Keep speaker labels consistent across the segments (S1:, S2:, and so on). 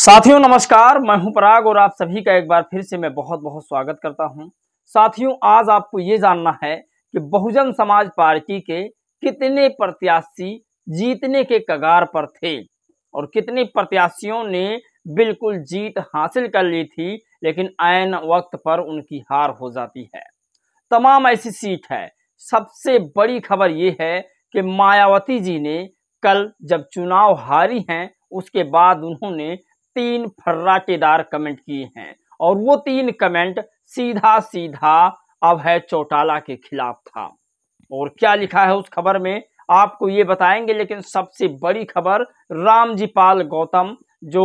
S1: साथियों नमस्कार मैं हूं पराग और आप सभी का एक बार फिर से मैं बहुत बहुत स्वागत करता हूं साथियों आज आपको ये जानना है कि बहुजन समाज पार्टी के कितने प्रत्याशी जीतने के कगार पर थे और कितने प्रत्याशियों ने बिल्कुल जीत हासिल कर ली थी लेकिन आयन वक्त पर उनकी हार हो जाती है तमाम ऐसी सीट है सबसे बड़ी खबर ये है कि मायावती जी ने कल जब चुनाव हारी हैं उसके बाद उन्होंने तीन फर्राटेदार कमेंट किए हैं और वो तीन कमेंट सीधा सीधा अभय चौटाला के खिलाफ था और क्या लिखा है उस खबर में आपको ये बताएंगे लेकिन सबसे बड़ी खबर रामजीपाल गौतम जो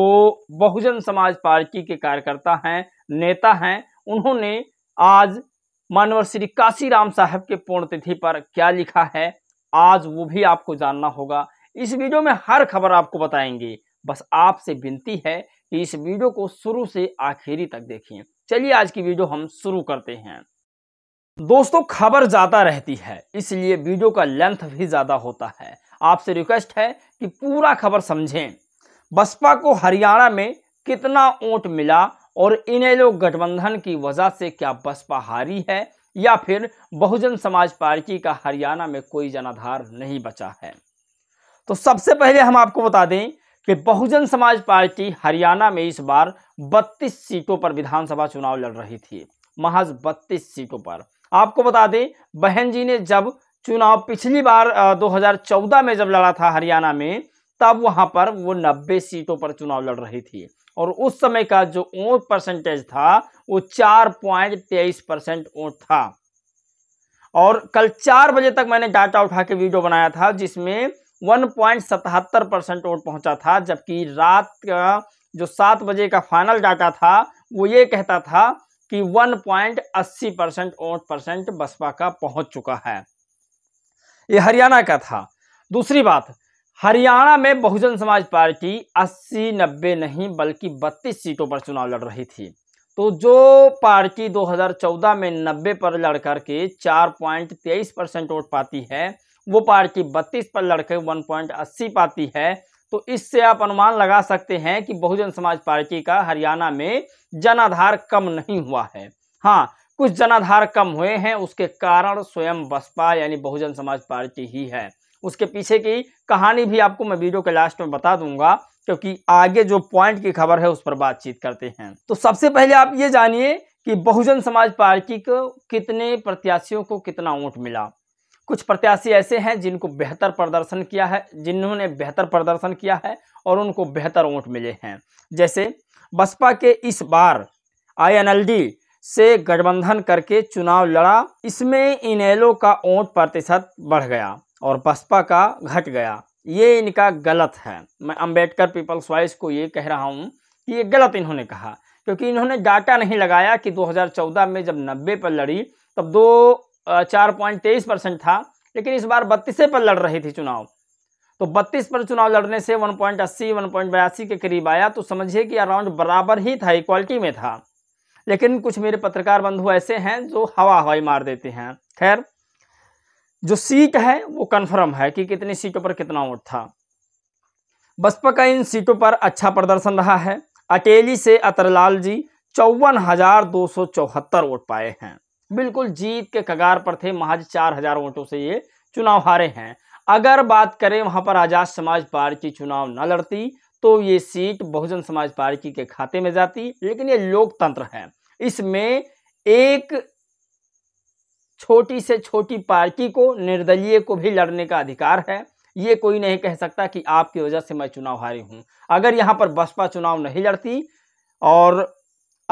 S1: बहुजन समाज पार्टी के कार्यकर्ता हैं नेता हैं उन्होंने आज मानवर श्री काशी राम साहब के पूर्णतिथि पर क्या लिखा है आज वो भी आपको जानना होगा इस वीडियो में हर खबर आपको बताएंगे बस आपसे विनती है कि इस वीडियो को शुरू से आखिरी तक देखिए चलिए आज की वीडियो हम शुरू करते हैं दोस्तों खबर ज़्यादा रहती है इसलिए वीडियो का लेंथ भी ज़्यादा होता है आपसे रिक्वेस्ट है कि पूरा खबर समझें बसपा को हरियाणा में कितना वोट मिला और इनेलो गठबंधन की वजह से क्या बसपा हारी है या फिर बहुजन समाज पार्टी का हरियाणा में कोई जनाधार नहीं बचा है तो सबसे पहले हम आपको बता दें कि बहुजन समाज पार्टी हरियाणा में इस बार 32 सीटों पर विधानसभा चुनाव लड़ रही थी महज 32 सीटों पर आपको बता दें बहन जी ने जब चुनाव पिछली बार 2014 में जब लड़ा था हरियाणा में तब वहां पर वो 90 सीटों पर चुनाव लड़ रही थी और उस समय का जो ओट परसेंटेज था वो चार पॉइंट तेईस परसेंट ओट था और कल चार बजे तक मैंने डाटा उठा के वीडियो बनाया था जिसमें वन पॉइंट सतहत्तर परसेंट वोट पहुंचा था जबकि रात का जो सात बजे का फाइनल डाटा था वो ये कहता था कि वन पॉइंट अस्सी परसेंट वोट परसेंट बसपा का पहुंच चुका है ये हरियाणा का था दूसरी बात हरियाणा में बहुजन समाज पार्टी 80 नब्बे नहीं बल्कि 32 सीटों पर चुनाव लड़ रही थी तो जो पार्टी 2014 में 90 पर लड़ करके तेईस परसेंट वोट पाती है वो पार की बत्तीस पर लड़के वन पॉइंट अस्सी पाती है तो इससे आप अनुमान लगा सकते हैं कि बहुजन समाज पार्टी का हरियाणा में जनाधार कम नहीं हुआ है हाँ कुछ जनाधार कम हुए हैं उसके कारण स्वयं बसपा यानी बहुजन समाज पार्टी ही है उसके पीछे की कहानी भी आपको मैं वीडियो के लास्ट में बता दूंगा क्योंकि आगे जो पॉइंट की खबर है उस पर बातचीत करते हैं तो सबसे पहले आप ये जानिए कि बहुजन समाज पार्टी को कितने प्रत्याशियों को कितना वोट मिला कुछ प्रत्याशी ऐसे हैं जिनको बेहतर प्रदर्शन किया है जिन्होंने बेहतर प्रदर्शन किया है और उनको बेहतर वोट मिले हैं जैसे बसपा के इस बार आईएनएलडी से गठबंधन करके चुनाव लड़ा इसमें इनेलो का वोट प्रतिशत बढ़ गया और बसपा का घट गया ये इनका गलत है मैं अंबेडकर पीपल्स वॉइस को ये कह रहा हूँ कि ये गलत इन्होंने कहा क्योंकि इन्होंने डाटा नहीं लगाया कि 2014 में जब 90 पर लड़ी तब दो चार पॉइंट तेईस परसेंट था लेकिन इस बार बत्तीस पर लड़ रही थी चुनाव तो बत्तीस पर चुनाव लड़ने से वन पॉइंट अस्सी वन पॉइंट बयासी के करीब आया तो समझिए कि अराउंड बराबर ही था इक्वालिटी में था लेकिन कुछ मेरे पत्रकार बंधु ऐसे हैं जो हवा हवाई मार देते हैं खैर जो सीट है वो कन्फर्म है कि कितनी सीटों पर कितना वोट था बसपा का इन सीटों पर अच्छा प्रदर्शन रहा है अटेली से अतरलाल जी चौवन हजार दो सौ चौहत्तर वोट पाए हैं बिल्कुल जीत के कगार पर थे महज चार हजार वोटों से ये चुनाव हारे हैं अगर बात करें वहां पर आज़ाद समाज पार्टी चुनाव न लड़ती तो ये सीट बहुजन समाज पार्टी के खाते में जाती लेकिन ये लोकतंत्र है इसमें एक छोटी से छोटी पार्टी को निर्दलीय को भी लड़ने का अधिकार है ये कोई नहीं कह सकता कि आपकी वजह से मैं चुनाव हारी हूं अगर यहां पर बसपा चुनाव नहीं लड़ती और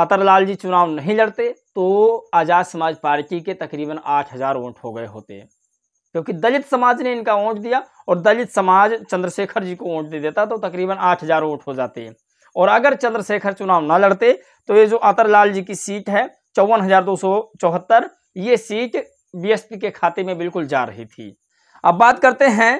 S1: अतरलाल जी चुनाव नहीं लड़ते तो आज़ाद समाज पार्टी के तकरीबन आठ हज़ार वोट हो गए होते क्योंकि दलित समाज ने इनका वोट दिया और दलित समाज चंद्रशेखर जी को वोट दे देता तो तकरीबन आठ हज़ार वोट हो जाते और अगर चंद्रशेखर चुनाव ना लड़ते तो ये जो अतरलाल जी की सीट है चौवन हज़ार दो सौ चौहत्तर ये सीट पी के खाते में बिल्कुल जा रही थी अब बात करते हैं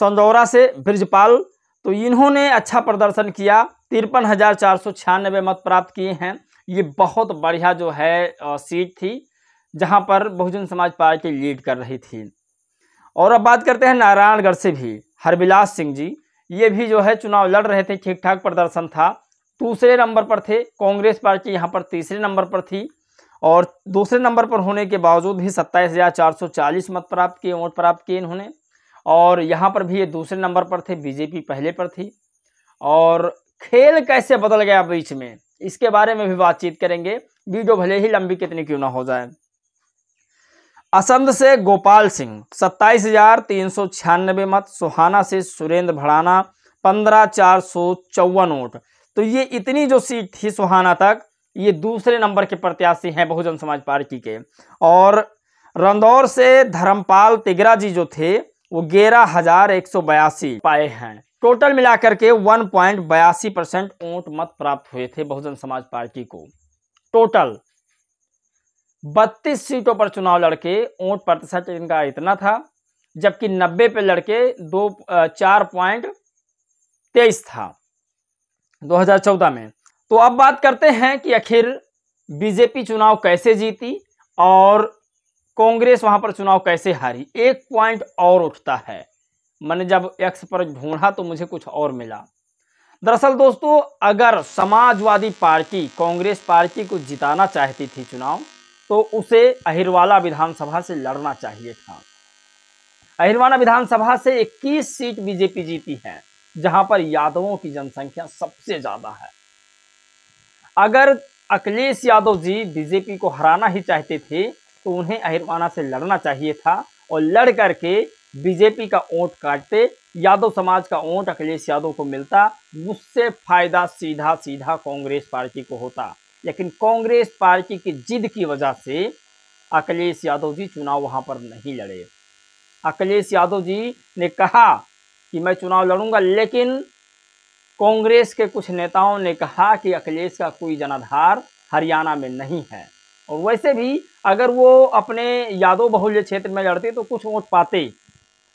S1: संदौरा से ब्रजपाल तो इन्होंने अच्छा प्रदर्शन किया तिरपन हज़ार चार सौ छियानबे मत प्राप्त किए हैं ये बहुत बढ़िया जो है सीट थी जहां पर बहुजन समाज पार्टी लीड कर रही थी और अब बात करते हैं नारायणगढ़ से भी हरबिलास सिंह जी ये भी जो है चुनाव लड़ रहे थे ठीक ठाक प्रदर्शन था दूसरे नंबर पर थे कांग्रेस पार्टी यहाँ पर तीसरे नंबर पर थी और दूसरे नंबर पर होने के बावजूद भी सत्ताईस हज़ार चार सौ चालीस मत प्राप्त किए वोट प्राप्त किए इन्होंने और यहाँ पर भी ये दूसरे नंबर पर थे बीजेपी पहले पर थी और खेल कैसे बदल गया बीच में इसके बारे में भी बातचीत करेंगे वीडियो भले ही लंबी कितनी क्यों ना हो जाए असंध से गोपाल सिंह सत्ताईस हजार तीन सौ छियानबे मत सुहाना से सुरेंद्र भड़ाना पंद्रह चार सौ चौवन वोट तो ये इतनी जो सीट थी सुहाना तक ये दूसरे नंबर के प्रत्याशी हैं बहुजन समाज पार्टी के और रंदौर से धर्मपाल तिगरा जी जो थे वो ग्यारह हजार एक सौ बयासी पाए हैं टोटल मिलाकर के वन पॉइंट बयासी परसेंट ऊँट मत प्राप्त हुए थे बहुजन समाज पार्टी को टोटल बत्तीस सीटों पर चुनाव लड़के ऊँट प्रतिशत इनका इतना था जबकि नब्बे पे लड़के दो चार पॉइंट तेईस था 2014 में तो अब बात करते हैं कि आखिर बीजेपी चुनाव कैसे जीती और कांग्रेस वहां पर चुनाव कैसे हारी एक पॉइंट और उठता है मैंने जब एक्स पर ढूंढा तो मुझे कुछ और मिला दरअसल दोस्तों अगर समाजवादी पार्टी कांग्रेस पार्टी को जिताना चाहती थी चुनाव तो उसे अहिरवाला विधानसभा से लड़ना चाहिए था अहिरवाला विधानसभा से 21 सीट बीजेपी जीती है जहां पर यादवों की जनसंख्या सबसे ज्यादा है अगर अखिलेश यादव जी बीजेपी को हराना ही चाहते थे तो उन्हें अहिरवाना से लड़ना चाहिए था और लड़ करके बीजेपी का ओट काटते यादव समाज का ओट अखिलेश यादव को मिलता उससे फायदा सीधा सीधा कांग्रेस पार्टी को होता लेकिन कांग्रेस पार्टी की जिद की वजह से अखिलेश यादव जी चुनाव वहां पर नहीं लड़े अखिलेश यादव जी ने कहा कि मैं चुनाव लड़ूंगा लेकिन कांग्रेस के कुछ नेताओं ने कहा कि अखिलेश का कोई जनाधार हरियाणा में नहीं है और वैसे भी अगर वो अपने यादव बहुल्य क्षेत्र में लड़ते तो कुछ वोट पाते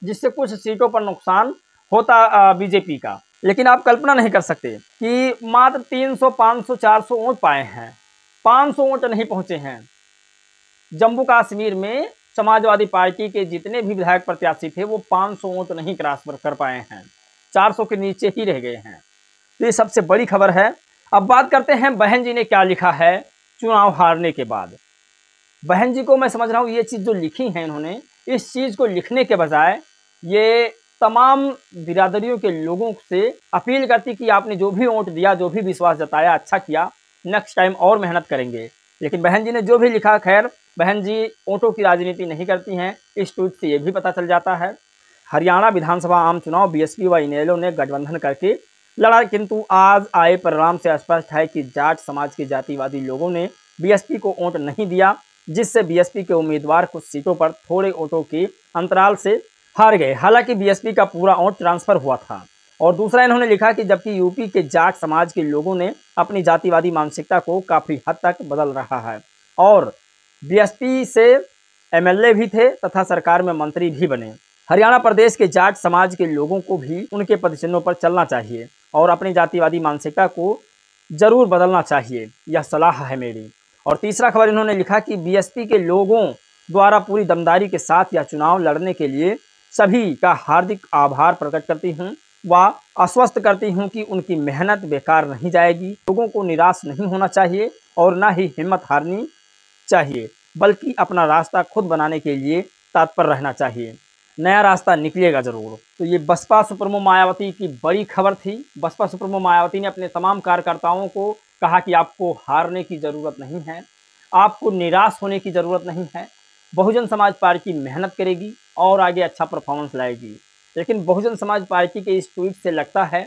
S1: जिससे कुछ सीटों पर नुकसान होता बीजेपी का लेकिन आप कल्पना नहीं कर सकते कि मात्र 300, 500, 400 वोट पाए हैं 500 वोट नहीं पहुंचे हैं जम्मू कश्मीर में समाजवादी पार्टी के जितने भी विधायक प्रत्याशी थे वो 500 वोट नहीं क्रॉस कर पाए हैं 400 के नीचे ही रह गए हैं तो ये सबसे बड़ी खबर है अब बात करते हैं बहन जी ने क्या लिखा है चुनाव हारने के बाद बहन जी को मैं समझ रहा हूँ ये चीज़ जो लिखी है इन्होंने इस चीज़ को लिखने के बजाय ये तमाम बिरादरियों के लोगों से अपील करती कि आपने जो भी वोट दिया जो भी विश्वास जताया अच्छा किया नेक्स्ट टाइम और मेहनत करेंगे लेकिन बहन जी ने जो भी लिखा खैर बहन जी वोटों की राजनीति नहीं करती हैं इस ट्वीट से ये भी पता चल जाता है हरियाणा विधानसभा आम चुनाव बीएसपी व इनेलो ने गठबंधन करके लड़ा किंतु आज आए परिणाम से स्पष्ट है कि जाट समाज के जातिवादी लोगों ने बीएसपी को वोट नहीं दिया जिससे बीएसपी के उम्मीदवार कुछ सीटों पर थोड़े वोटों के अंतराल से हार गए हालांकि बीएसपी का पूरा वोट ट्रांसफर हुआ था और दूसरा इन्होंने लिखा कि जबकि यूपी के जाट समाज के लोगों ने अपनी जातिवादी मानसिकता को काफ़ी हद तक बदल रहा है और बी से एम भी थे तथा सरकार में मंत्री भी बने हरियाणा प्रदेश के जाट समाज के लोगों को भी उनके पदचिन्हों पर चलना चाहिए और अपनी जातिवादी मानसिकता को जरूर बदलना चाहिए यह सलाह है मेरी और तीसरा खबर इन्होंने लिखा कि बीएसपी के लोगों द्वारा पूरी दमदारी के साथ यह चुनाव लड़ने के लिए सभी का हार्दिक आभार प्रकट करती हूँ व आश्वस्त करती हूँ कि उनकी मेहनत बेकार नहीं जाएगी लोगों को निराश नहीं होना चाहिए और ना ही हिम्मत हारनी चाहिए बल्कि अपना रास्ता खुद बनाने के लिए तात्पर रहना चाहिए नया रास्ता निकलेगा जरूर तो ये बसपा सुप्रमो मायावती की बड़ी खबर थी बसपा सुप्रमो मायावती ने अपने तमाम कार्यकर्ताओं को कहा कि आपको हारने की ज़रूरत नहीं है आपको निराश होने की ज़रूरत नहीं है बहुजन समाज पार्टी मेहनत करेगी और आगे अच्छा परफॉर्मेंस लाएगी लेकिन बहुजन समाज पार्टी के इस ट्वीट से लगता है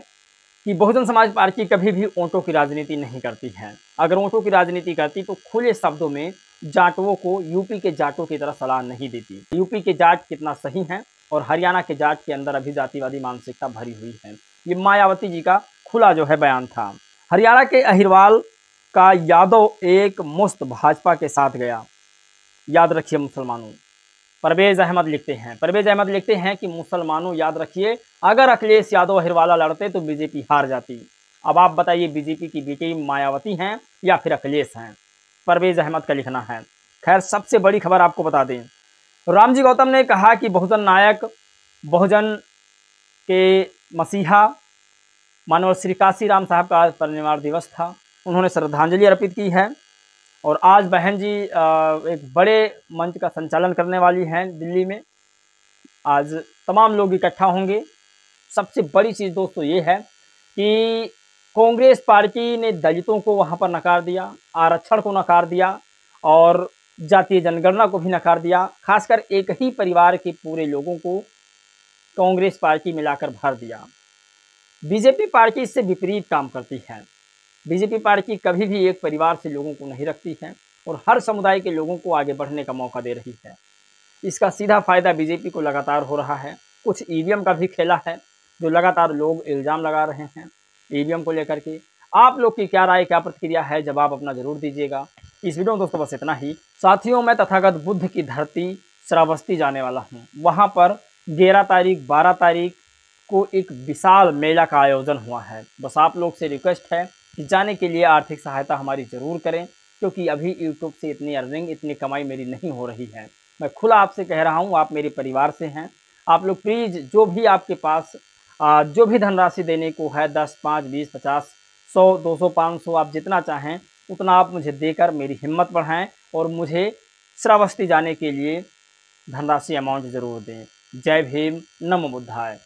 S1: कि बहुजन समाज पार्टी कभी भी ओंटों की राजनीति नहीं करती है अगर ओंटों की राजनीति करती तो खुले शब्दों में जाटवों को यूपी के जाटों की तरह सलाह नहीं देती यूपी के जाट कितना सही हैं और हरियाणा के जाट के अंदर अभी जातिवादी मानसिकता भरी हुई है ये मायावती जी का खुला जो है बयान था हरियाणा के अहिरवाल का यादव एक मुस्त भाजपा के साथ गया याद रखिए मुसलमानों परवेज अहमद लिखते हैं परवेज अहमद लिखते हैं कि मुसलमानों याद रखिए अगर अखिलेश यादव अहिरवाला लड़ते तो बीजेपी हार जाती अब आप बताइए बीजेपी की बेटी मायावती हैं या फिर अखिलेश हैं परवेज अहमद का लिखना है खैर सबसे बड़ी खबर आपको बता दें रामजी गौतम ने कहा कि बहुजन नायक बहुजन के मसीहा मानव श्री काशी राम साहब का आज परिवार दिवस था उन्होंने श्रद्धांजलि अर्पित की है और आज बहन जी एक बड़े मंच का संचालन करने वाली हैं दिल्ली में आज तमाम लोग इकट्ठा होंगे सबसे बड़ी चीज़ दोस्तों ये है कि कांग्रेस पार्टी ने दलितों को वहाँ पर नकार दिया आरक्षण को नकार दिया और जातीय जनगणना को भी नकार दिया खासकर एक ही परिवार के पूरे लोगों को कांग्रेस पार्टी में भर दिया बीजेपी पार्टी इससे विपरीत काम करती है बीजेपी पार्टी कभी भी एक परिवार से लोगों को नहीं रखती है और हर समुदाय के लोगों को आगे बढ़ने का मौका दे रही है इसका सीधा फायदा बीजेपी को लगातार हो रहा है कुछ ईवीएम का भी खेला है जो लगातार लोग इल्ज़ाम लगा रहे हैं ईवीएम को लेकर के आप लोग की क्या राय क्या प्रतिक्रिया है जवाब अपना जरूर दीजिएगा इस वीडियो में दोस्तों बस इतना ही साथियों मैं तथागत बुद्ध की धरती श्रावस्ती जाने वाला हूँ वहाँ पर ग्यारह तारीख बारह तारीख को एक विशाल मेला का आयोजन हुआ है बस आप लोग से रिक्वेस्ट है कि जाने के लिए आर्थिक सहायता हमारी ज़रूर करें क्योंकि अभी यूट्यूब से इतनी अर्निंग इतनी कमाई मेरी नहीं हो रही है मैं खुला आपसे कह रहा हूँ आप मेरे परिवार से हैं आप लोग प्लीज़ जो भी आपके पास जो भी धनराशि देने को है दस पाँच बीस पचास सौ दो सौ पाँच सौ आप जितना चाहें उतना आप मुझे देकर मेरी हिम्मत बढ़ाएं और मुझे श्रावस्ती जाने के लिए धनराशि अमाउंट ज़रूर दें जय भीम नम बुद्धाय